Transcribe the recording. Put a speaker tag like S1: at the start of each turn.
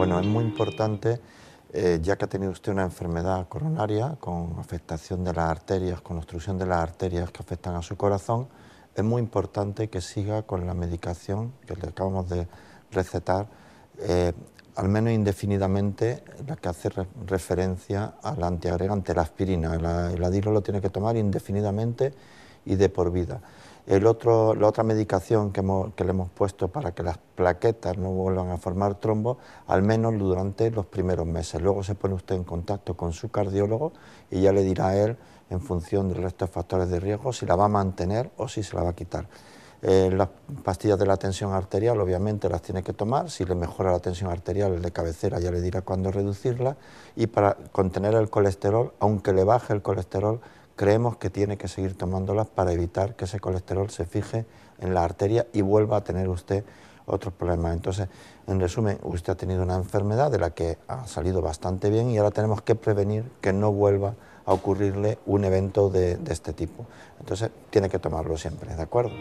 S1: Bueno, es muy importante, eh, ya que ha tenido usted una enfermedad coronaria con afectación de las arterias, con obstrucción de las arterias que afectan a su corazón, es muy importante que siga con la medicación que le acabamos de recetar, eh, al menos indefinidamente, la que hace referencia al antiagregante, la aspirina. el adilo lo tiene que tomar indefinidamente y de por vida otro, la otra medicación que, le hemos puesto para que las plaquetas no vuelvan a formar trombos, al menos durante los primeros meses. Luego se pone usted en contacto con su cardiólogo y ya le dirá a él, en función de resto de factores de riesgo, si la va a mantener o si se la va a quitar. Eh, las pastillas de la tensión arterial obviamente las tiene que tomar, si le mejora la tensión arterial el de cabecera ya le dirá cuándo reducirla y para contener el colesterol, aunque le baje el colesterol, creemos que tiene que seguir tomándolas para evitar que ese colesterol se fije en la arteria y vuelva a tener usted otros problemas. Entonces, en resumen, usted ha tenido una enfermedad de la que ha salido bastante bien y ahora tenemos que prevenir que no vuelva a ocurrirle un evento de, de este tipo. Entonces, tiene que tomarlo siempre, ¿de acuerdo?